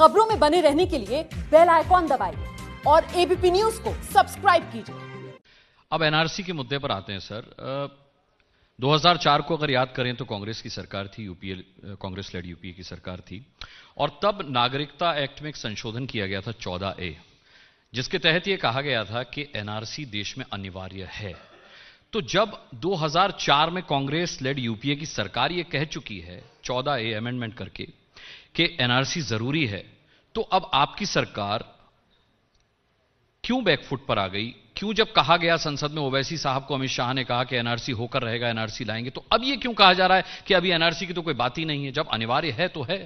खबरों में बने रहने के लिए बेल आइकॉन दबाइए और एबीपी न्यूज को सब्सक्राइब कीजिए अब एनआरसी के मुद्दे पर आते हैं सर आ... 2004 को अगर याद करें तो कांग्रेस की सरकार थी यूपीए कांग्रेस लेड यूपीए की सरकार थी और तब नागरिकता एक्ट में एक संशोधन किया गया था चौदह ए जिसके तहत यह कहा गया था कि एनआरसी देश में अनिवार्य है तो जब 2004 में कांग्रेस लेड यूपीए की सरकार यह कह चुकी है चौदह ए अमेंडमेंट करके कि एनआरसी जरूरी है तो अब आपकी सरकार क्यों बैकफुट पर आ गई क्यों जब कहा गया संसद में ओवैसी साहब को अमित शाह ने कहा कि एनआरसी होकर रहेगा एनआरसी लाएंगे तो अब ये क्यों कहा जा रहा है कि अभी एनआरसी की तो कोई बात ही नहीं है जब अनिवार्य है तो है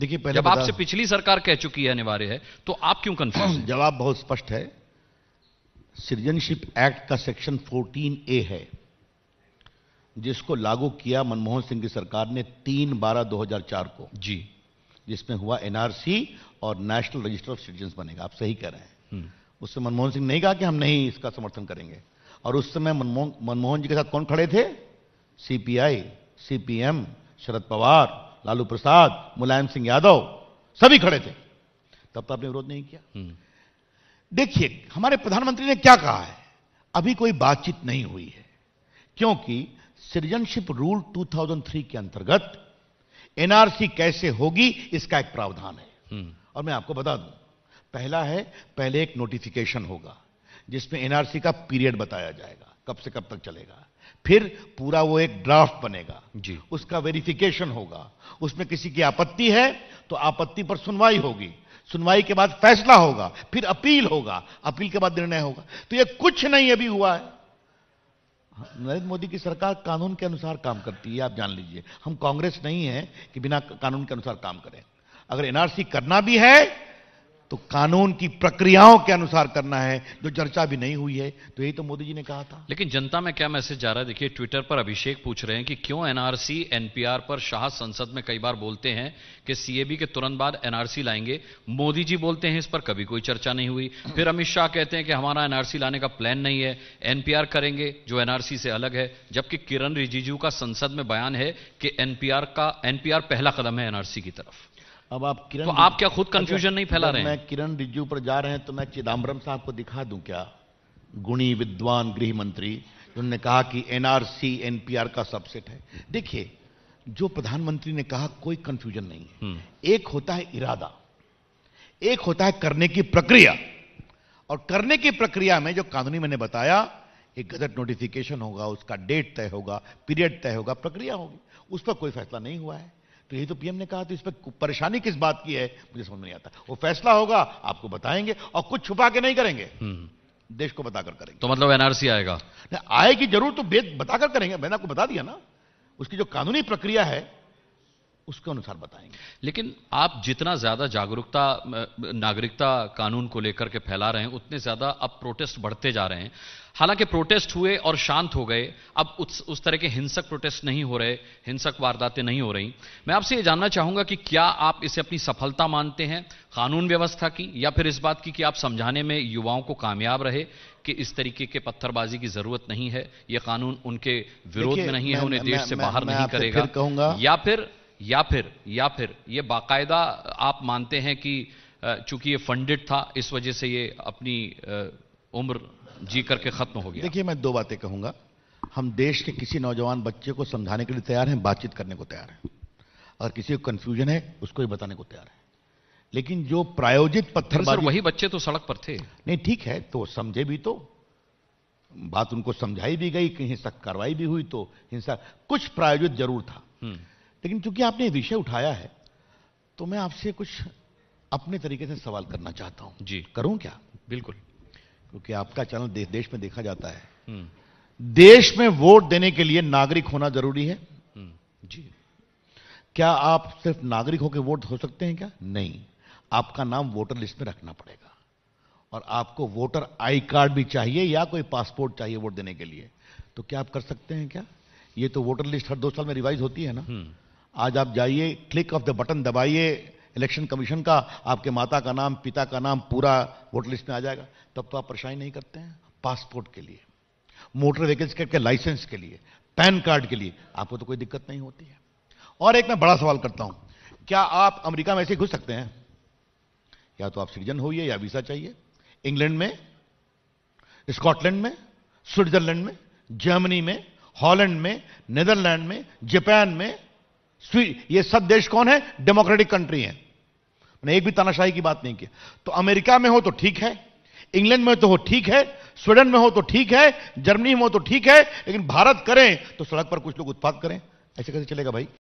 देखिए पहले जब आपसे पिछली सरकार कह चुकी है अनिवार्य है तो आप क्यों कंफ्यूज जवाब बहुत स्पष्ट है सिटीजनशिप एक्ट का सेक्शन 14 ए है जिसको लागू किया मनमोहन सिंह की सरकार ने तीन बारह दो को जी जिसमें हुआ एनआरसी और नेशनल रजिस्टर ऑफ सिटीजन बनेगा आप सही कह रहे हैं हम्म। उस समय मनमोहन सिंह नहीं कहा कि हम नहीं इसका समर्थन करेंगे और उस समय मनमोहन मनमोहन जी के साथ कौन खड़े थे सीपीआई सीपीएम शरद पवार लालू प्रसाद मुलायम सिंह यादव सभी खड़े थे तब तो आपने विरोध नहीं किया हम्म। देखिए हमारे प्रधानमंत्री ने क्या कहा है अभी कोई बातचीत नहीं हुई है क्योंकि सिटीजनशिप रूल 2003 के अंतर्गत एनआरसी कैसे होगी इसका एक प्रावधान है हम्म। और मैं आपको बता दूं पहला है पहले एक नोटिफिकेशन होगा जिसमें एनआरसी का पीरियड बताया जाएगा कब से कब तक चलेगा फिर पूरा वो एक ड्राफ्ट बनेगा जी उसका वेरिफिकेशन होगा उसमें किसी की आपत्ति है तो आपत्ति पर सुनवाई होगी सुनवाई के बाद फैसला होगा फिर अपील होगा अपील के बाद निर्णय होगा तो ये कुछ नहीं अभी हुआ है नरेंद्र मोदी की सरकार कानून के अनुसार काम करती है आप जान लीजिए हम कांग्रेस नहीं है कि बिना कानून के अनुसार काम करें अगर एनआरसी करना भी है तो कानून की प्रक्रियाओं के अनुसार करना है जो चर्चा भी नहीं हुई है तो यही तो मोदी जी ने कहा था लेकिन जनता में क्या मैसेज जा रहा है देखिए ट्विटर पर अभिषेक पूछ रहे हैं कि क्यों एनआरसी एनपीआर पर शाह संसद में कई बार बोलते हैं कि सीएबी के तुरंत बाद एनआरसी लाएंगे मोदी जी बोलते हैं इस पर कभी कोई चर्चा नहीं हुई फिर अमित शाह कहते हैं कि हमारा एनआरसी लाने का प्लान नहीं है एनपीआर करेंगे जो एनआरसी से अलग है जबकि किरण रिजिजू का संसद में बयान है कि एनपीआर का एनपीआर पहला कदम है एनआरसी की तरफ अब आप किरण तो आप क्या खुद कंफ्यूजन नहीं फैला रहे मैं किरण रिज्जू पर जा रहे हैं तो मैं चिदम्बरम साहब को दिखा दूं क्या गुणी विद्वान गृह मंत्री उन्होंने कहा कि एनआरसी एनपीआर का सबसेट है देखिए जो प्रधानमंत्री ने कहा कोई कंफ्यूजन नहीं है हम्म। एक होता है इरादा एक होता है करने की प्रक्रिया और करने की प्रक्रिया में जो कानूनी मैंने बताया एक गजट नोटिफिकेशन होगा उसका डेट तय होगा पीरियड तय होगा प्रक्रिया होगी उस पर कोई फैसला नहीं हुआ है तो यही तो पीएम ने कहा तो इस पर परेशानी किस बात की है मुझे समझ नहीं आता वो फैसला होगा आपको बताएंगे और कुछ छुपा के नहीं करेंगे हम्म। देश को बताकर करेंगे तो मतलब एनआरसी आएगा आएगी जरूर तो बताकर करेंगे मैंने आपको बता दिया ना उसकी जो कानूनी प्रक्रिया है उसके अनुसार बताएंगे लेकिन आप जितना ज्यादा जागरूकता नागरिकता कानून को लेकर के फैला रहे हैं उतने ज्यादा अब प्रोटेस्ट बढ़ते जा रहे हैं हालांकि प्रोटेस्ट हुए और शांत हो गए अब उस उस तरह के हिंसक प्रोटेस्ट नहीं हो रहे हिंसक वारदातें नहीं हो रही मैं आपसे यह जानना चाहूंगा कि क्या आप इसे अपनी सफलता मानते हैं कानून व्यवस्था की या फिर इस बात की कि आप समझाने में युवाओं को कामयाब रहे कि इस तरीके के पत्थरबाजी की जरूरत नहीं है यह कानून उनके विरोध में नहीं है उन्हें देश से बाहर नहीं करेगा या फिर या फिर या फिर ये बाकायदा आप मानते हैं कि चूंकि ये फंडेड था इस वजह से ये अपनी उम्र जी करके खत्म हो गया देखिए मैं दो बातें कहूंगा हम देश के किसी नौजवान बच्चे को समझाने के लिए तैयार हैं बातचीत करने को तैयार हैं अगर किसी को कंफ्यूजन है उसको ही बताने को तैयार है लेकिन जो प्रायोजित पत्थर सर वही बच्चे तो सड़क पर थे नहीं ठीक है तो समझे भी तो बात उनको समझाई भी गई कहीं हिंसक कार्रवाई भी हुई तो हिंसा कुछ प्रायोजित जरूर था हम्म। लेकिन चूंकि आपने विषय उठाया है तो मैं आपसे कुछ अपने तरीके से सवाल करना चाहता हूं जी करूं क्या बिल्कुल क्योंकि आपका चैनल दे, देश में देखा जाता है हम्म। देश में वोट देने के लिए नागरिक होना जरूरी है हम्म। जी क्या आप सिर्फ नागरिक होकर वोट हो सकते हैं क्या नहीं आपका नाम वोटर लिस्ट में रखना पड़ेगा और आपको वोटर आई कार्ड भी चाहिए या कोई पासपोर्ट चाहिए वोट देने के लिए तो क्या आप कर सकते हैं क्या ये तो वोटर लिस्ट हर दो साल में रिवाइज होती है ना हम्म। आज आप जाइए क्लिक ऑफ द बटन दबाइए इलेक्शन कमीशन का आपके माता का नाम पिता का नाम पूरा वोट लिस्ट में आ जाएगा तब तो आप परेशानी नहीं करते हैं पासपोर्ट के लिए मोटर व्हीकल्स के लाइसेंस के लिए पैन कार्ड के लिए आपको तो कोई दिक्कत नहीं होती है और एक मैं बड़ा सवाल करता हूं क्या आप अमेरिका में ऐसे घुस सकते हैं या तो आप सिटीजन होइए या वीसा चाहिए इंग्लैंड में स्कॉटलैंड में स्विट्जरलैंड में जर्मनी में हॉलैंड में नेदरलैंड में जापान में ये सब देश कौन है डेमोक्रेटिक कंट्री है मैंने एक भी तानाशाही की बात नहीं की तो अमेरिका में हो तो ठीक है इंग्लैंड में तो हो ठीक है स्वीडन में हो तो ठीक है जर्मनी में हो तो ठीक है लेकिन भारत करें तो सड़क पर कुछ लोग उत्पाद करें ऐसे कैसे चलेगा भाई